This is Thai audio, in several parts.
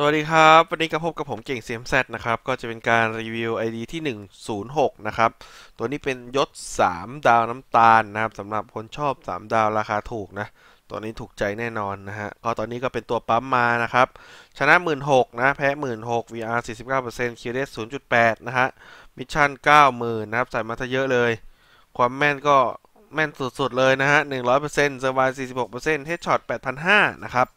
สวัสดีครับ วันนี้ก็พบกับผมเก่ง CMZ นะครับ ก็จะเป็นการรีวิว ID ที่ 106 นะครับ ตัวนี้เป็นยศ 3 ดาวน้ำตาลนะครับสำหรับคนชอบ 3 ดาวราคาถูกนะ ตัวนี้ถูกใจแน่นอนนะฮะก็ตอนนี้ก็เป็นตัวปั๊มมานะครับ ชนะ 1 6นะแพ้ 1 6 VR 49% Q d a 0.8 นะฮะมิชชั่น 90,000 นะครับใส่มาทะเยอะเลย ความแม่นก็แม่นสุดๆเลยนะฮะ100% Survive 46% Headshot 8,500นะครับ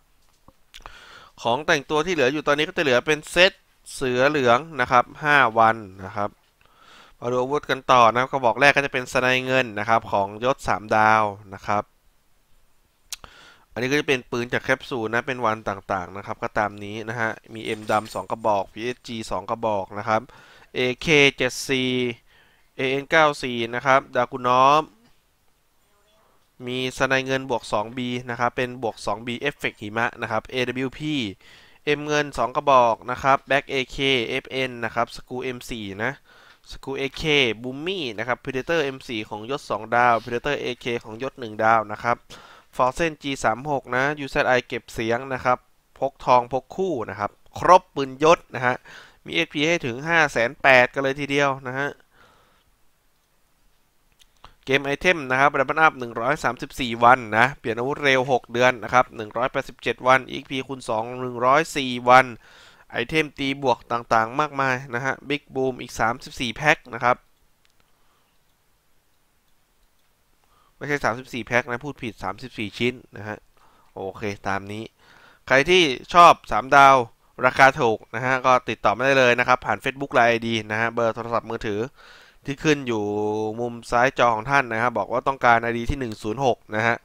ของแต่งตัวที่เหลืออยู่ตอนนี้ก็จะเหลือเป็นเซตเสือเหลืองนะครับ5วันนะครับมาดูอาวุธกันต่อนะครับกระบอกแรกก็จะเป็นสไนเงินนะครับ ของยศ 3 ดาวนะครับ อันนี้ก็จะเป็นปืนจากแคปซูลนะ เป็นวันต่างๆนะครับก็ตามนี้นะฮะ มี M ดำ 2 กระบอก PSG 2กระบอกนะครับ AK 7 c AN 9 c นะครับ ดากุนอมมีสายเงินบวก 2B นะครับ เป็นบวก 2B เอฟเฟกหิมะนะครับ AWP M เงิน 2 กระบอกนะครับ Back AK FN นะครับ Screw M4 นะสกูเอ AK บูมมี่นะครับพ Predator M4 ของยศ2ดาวพ Predator AK ของยศ1ดาวนะครับฟอร์เซน G36 นะ UZI เก็บเสียงนะครับ พกทองพกคู่นะครับ ครบปืนยศนะฮะมี XP ให้ถึง5 8 0 0 0กันเลยทีเดียวนะฮะเกมไอเทมนะครับดับเอัพ 134 วันนะเปลี่ยนอาวุธเร็ว 6 เดือนนะครับ187 วัน e พ p คูณ2 104 วัน ไอเทม ตีบวกต่างๆมากมายนะฮะ บิ๊กบูม อีก 34 แพ็คนะครับ ไม่ใช่ 34 แพ็คนะ พูดผิด 34 ชิ้นนะฮะ โอเคตามนี้ ใครที่ชอบ 3 ดาว ราคาถูกนะฮะก็ติดต่อมาได้เลยนะครับ ผ่าน Facebook ไลน์ไอดีนะฮะ เบอร์โทรศัพท์มือถือที่ขึ้นอยู่มุมซ้ายจอของท่านนะครับบอกว่าต้องการ ID ที่ 106 นะฮะ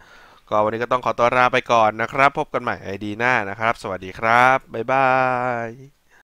ก็วันนี้ก็ต้องขอตัวลาไปก่อนนะครับ พบกันใหม่ ID หน้านะครับ สวัสดีครับ บ๊ายบาย